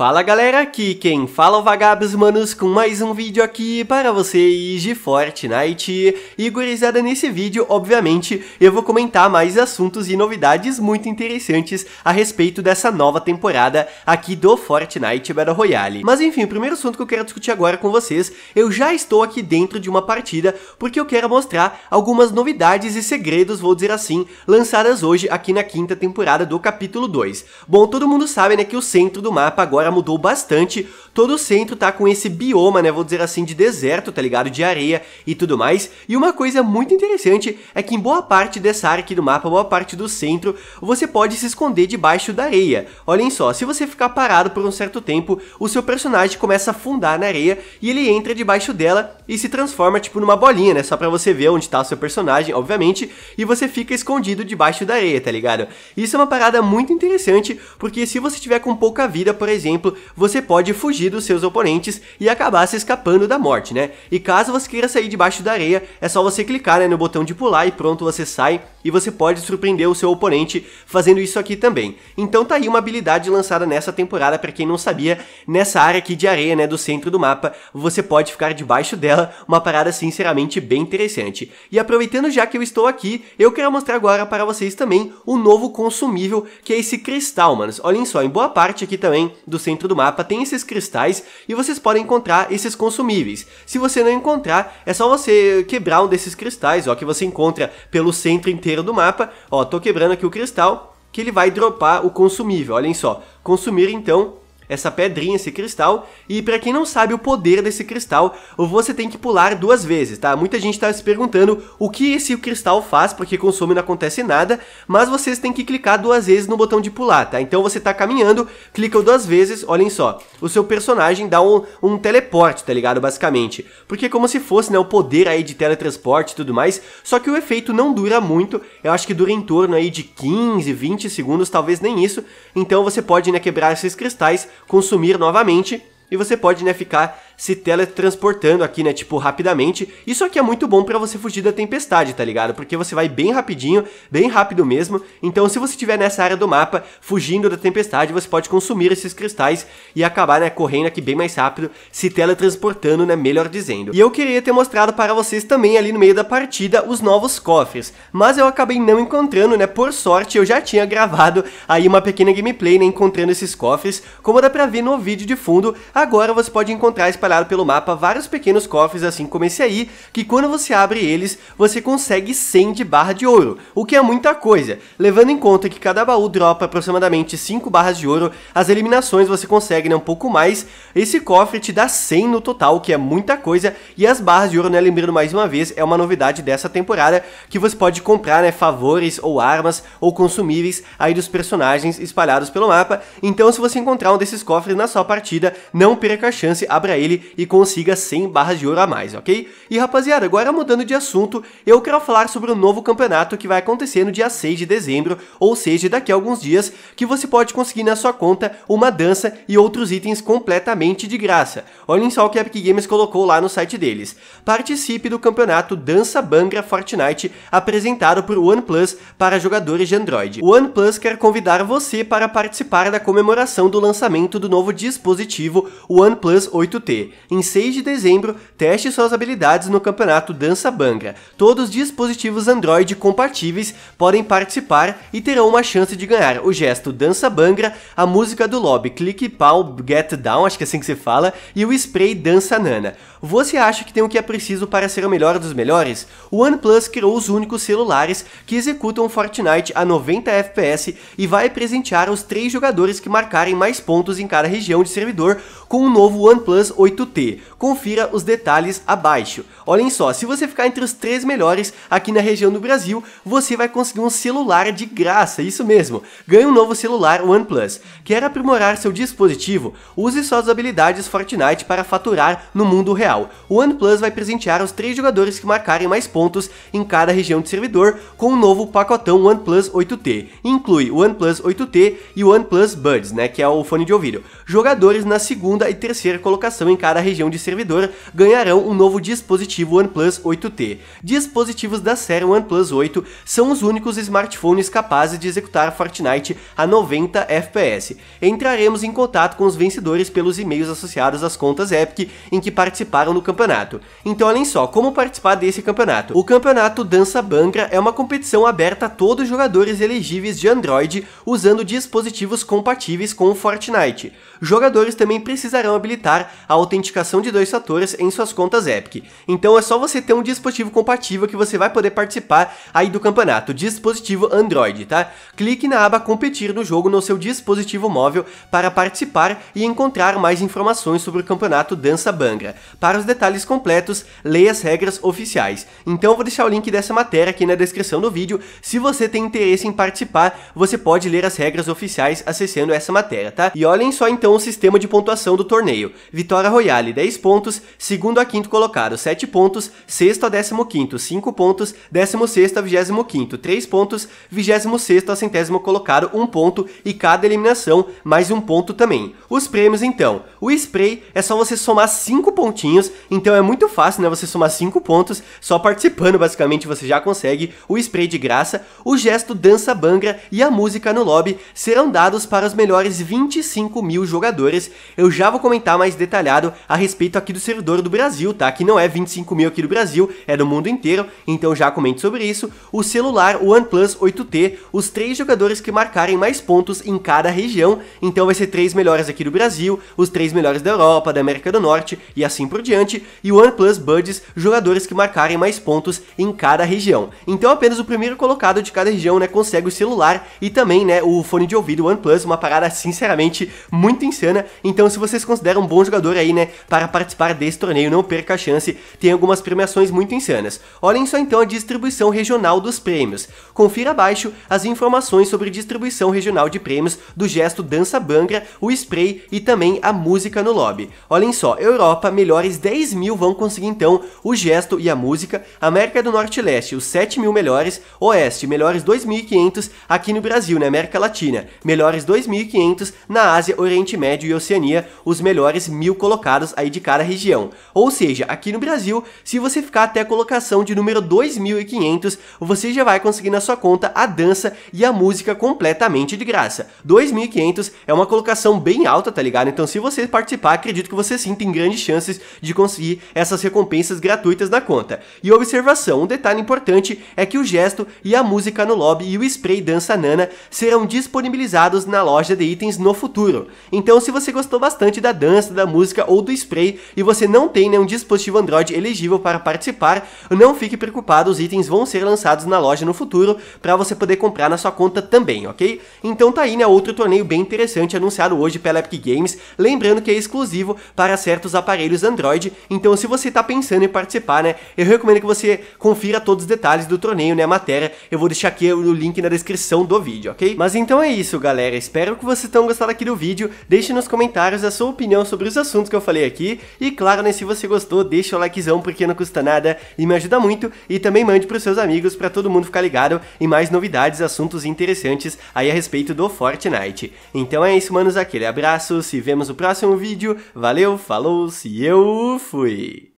Fala galera, aqui quem fala é o Vagabos Manos com mais um vídeo aqui para vocês de Fortnite E gurizada, nesse vídeo, obviamente, eu vou comentar mais assuntos e novidades muito interessantes a respeito dessa nova temporada aqui do Fortnite Battle Royale Mas enfim, o primeiro assunto que eu quero discutir agora com vocês, eu já estou aqui dentro de uma partida Porque eu quero mostrar algumas novidades e segredos, vou dizer assim, lançadas hoje aqui na quinta temporada do capítulo 2 Bom, todo mundo sabe né, que o centro do mapa agora mudou bastante. Todo o centro tá com esse bioma, né, vou dizer assim, de deserto, tá ligado? De areia e tudo mais. E uma coisa muito interessante é que em boa parte dessa área aqui do mapa, boa parte do centro, você pode se esconder debaixo da areia. Olhem só, se você ficar parado por um certo tempo, o seu personagem começa a afundar na areia e ele entra debaixo dela e se transforma tipo numa bolinha, né? Só pra você ver onde tá o seu personagem, obviamente, e você fica escondido debaixo da areia, tá ligado? Isso é uma parada muito interessante, porque se você tiver com pouca vida, por exemplo, exemplo, você pode fugir dos seus oponentes e acabar se escapando da morte, né? E caso você queira sair debaixo da areia, é só você clicar né, no botão de pular e pronto, você sai e você pode surpreender o seu oponente fazendo isso aqui também. Então tá aí uma habilidade lançada nessa temporada, para quem não sabia, nessa área aqui de areia, né, do centro do mapa, você pode ficar debaixo dela, uma parada sinceramente bem interessante. E aproveitando já que eu estou aqui, eu quero mostrar agora para vocês também o um novo consumível, que é esse cristal, manos. Olhem só, em boa parte aqui também do centro do mapa tem esses cristais e vocês podem encontrar esses consumíveis. Se você não encontrar, é só você quebrar um desses cristais, ó, que você encontra pelo centro inteiro inteiro do mapa, ó, tô quebrando aqui o cristal, que ele vai dropar o consumível, olhem só. Consumir, então, essa pedrinha, esse cristal. E para quem não sabe o poder desse cristal, você tem que pular duas vezes, tá? Muita gente tá se perguntando o que esse cristal faz, porque consome não acontece nada, mas vocês têm que clicar duas vezes no botão de pular, tá? Então você tá caminhando, clica duas vezes, olhem só, o seu personagem dá um, um teleporte, tá ligado? Basicamente. Porque é como se fosse, né, o poder aí de teletransporte e tudo mais, só que o efeito não dura muito, eu acho que dura em torno aí de 15, 20 segundos, talvez nem isso, então você pode, né, quebrar esses cristais consumir novamente e você pode né, ficar se teletransportando aqui, né? Tipo, rapidamente. Isso aqui é muito bom para você fugir da tempestade, tá ligado? Porque você vai bem rapidinho, bem rápido mesmo. Então, se você estiver nessa área do mapa, fugindo da tempestade, você pode consumir esses cristais e acabar, né, correndo aqui bem mais rápido, se teletransportando, né, melhor dizendo. E eu queria ter mostrado para vocês também ali no meio da partida os novos cofres, mas eu acabei não encontrando, né, por sorte eu já tinha gravado aí uma pequena gameplay, né, encontrando esses cofres, como dá pra ver no vídeo de fundo, agora você pode encontrar esse espalhado pelo mapa vários pequenos cofres assim como esse aí, que quando você abre eles, você consegue 100 de barra de ouro, o que é muita coisa. Levando em conta que cada baú dropa aproximadamente 5 barras de ouro, as eliminações você consegue né, um pouco mais, esse cofre te dá 100 no total, que é muita coisa, e as barras de ouro, né, lembrando mais uma vez, é uma novidade dessa temporada, que você pode comprar né, favores ou armas ou consumíveis aí dos personagens espalhados pelo mapa, então se você encontrar um desses cofres na sua partida, não perca a chance, abra ele e consiga 100 barras de ouro a mais, ok? E rapaziada, agora mudando de assunto, eu quero falar sobre o um novo campeonato que vai acontecer no dia 6 de dezembro, ou seja, daqui a alguns dias, que você pode conseguir na sua conta uma dança e outros itens completamente de graça. Olhem só o que a Epic Games colocou lá no site deles. Participe do campeonato Dança Bangra Fortnite, apresentado por OnePlus para jogadores de Android. O OnePlus quer convidar você para participar da comemoração do lançamento do novo dispositivo OnePlus 8T. Em 6 de dezembro, teste suas habilidades no campeonato Dança Bangra. Todos os dispositivos Android compatíveis podem participar e terão uma chance de ganhar o gesto Dança Bangra, a música do lobby Click, Pau Get Down, acho que é assim que se fala, e o spray Dança Nana. Você acha que tem o que é preciso para ser o melhor dos melhores? O OnePlus criou os únicos celulares que executam Fortnite a 90 FPS e vai presentear os três jogadores que marcarem mais pontos em cada região de servidor com o novo OnePlus 8 8T. Confira os detalhes abaixo. Olhem só, se você ficar entre os três melhores aqui na região do Brasil, você vai conseguir um celular de graça, isso mesmo. Ganhe um novo celular OnePlus. Quer aprimorar seu dispositivo? Use suas habilidades Fortnite para faturar no mundo real. O OnePlus vai presentear os três jogadores que marcarem mais pontos em cada região de servidor com o um novo pacotão OnePlus 8T. Inclui o OnePlus 8T e o OnePlus Buds, né, que é o fone de ouvido. Jogadores na segunda e terceira colocação em cada região de servidor ganharão um novo dispositivo OnePlus 8T. Dispositivos da série OnePlus 8 são os únicos smartphones capazes de executar Fortnite a 90 FPS. Entraremos em contato com os vencedores pelos e-mails associados às contas Epic em que participaram no campeonato. Então olhem só, como participar desse campeonato? O campeonato Dança Bangra é uma competição aberta a todos os jogadores elegíveis de Android usando dispositivos compatíveis com o Fortnite. Jogadores também precisarão habilitar a autenticação de dois fatores em suas contas Epic. Então é só você ter um dispositivo compatível que você vai poder participar aí do campeonato, dispositivo Android, tá? Clique na aba competir do jogo no seu dispositivo móvel para participar e encontrar mais informações sobre o campeonato Dança Bangra. Para os detalhes completos, leia as regras oficiais. Então eu vou deixar o link dessa matéria aqui na descrição do vídeo. Se você tem interesse em participar, você pode ler as regras oficiais acessando essa matéria, tá? E olhem só então o sistema de pontuação do torneio. Vitória Royale 10 pontos, segundo a quinto colocado 7 pontos, sexto a décimo quinto 5 pontos, décimo sexto a vigésimo quinto 3 pontos, vigésimo sexto a centésimo colocado 1 ponto e cada eliminação mais um ponto também. Os prêmios então, o spray é só você somar 5 pontinhos, então é muito fácil né, você somar 5 pontos, só participando basicamente você já consegue o spray de graça, o gesto dança bangra e a música no lobby serão dados para os melhores 25 mil jogadores, eu já vou comentar mais detalhado a respeito aqui do servidor do Brasil, tá? Que não é 25 mil aqui do Brasil, é do mundo inteiro, então já comente sobre isso. O celular OnePlus 8T, os três jogadores que marcarem mais pontos em cada região, então vai ser três melhores aqui do Brasil, os três melhores da Europa, da América do Norte e assim por diante. E o OnePlus Buds, jogadores que marcarem mais pontos em cada região. Então apenas o primeiro colocado de cada região, né, consegue o celular e também, né, o fone de ouvido OnePlus, uma parada sinceramente muito insana. Então se vocês consideram um bom jogador aí, né, né, para participar desse torneio, não perca a chance, tem algumas premiações muito insanas. Olhem só então a distribuição regional dos prêmios. Confira abaixo as informações sobre distribuição regional de prêmios do gesto Dança Bangra, o spray e também a música no lobby. Olhem só, Europa, melhores 10 mil vão conseguir então o gesto e a música, América do Norte e Leste, os 7 mil melhores, Oeste, melhores 2.500 aqui no Brasil, na né, América Latina, melhores 2.500 na Ásia, Oriente Médio e Oceania, os melhores mil colocados colocados aí de cada região. Ou seja, aqui no Brasil, se você ficar até a colocação de número 2500, você já vai conseguir na sua conta a dança e a música completamente de graça. 2500 é uma colocação bem alta, tá ligado? Então se você participar, acredito que você sim tem grandes chances de conseguir essas recompensas gratuitas na conta. E observação, um detalhe importante é que o gesto e a música no lobby e o spray dança nana serão disponibilizados na loja de itens no futuro. Então se você gostou bastante da dança, da música ou ou do spray e você não tem nenhum dispositivo Android elegível para participar, não fique preocupado, os itens vão ser lançados na loja no futuro para você poder comprar na sua conta também, ok? Então tá aí, né, outro torneio bem interessante anunciado hoje pela Epic Games, lembrando que é exclusivo para certos aparelhos Android, então se você tá pensando em participar, né, eu recomendo que você confira todos os detalhes do torneio, né, a matéria, eu vou deixar aqui o link na descrição do vídeo, ok? Mas então é isso, galera, espero que vocês tenham gostado aqui do vídeo, deixe nos comentários a sua opinião sobre os assuntos que eu eu falei aqui. E claro, né, se você gostou, deixa o likezão porque não custa nada e me ajuda muito. E também mande pros seus amigos para todo mundo ficar ligado em mais novidades, assuntos interessantes aí a respeito do Fortnite. Então é isso, manos, aquele abraço, se vemos no próximo vídeo. Valeu, falou, se eu fui!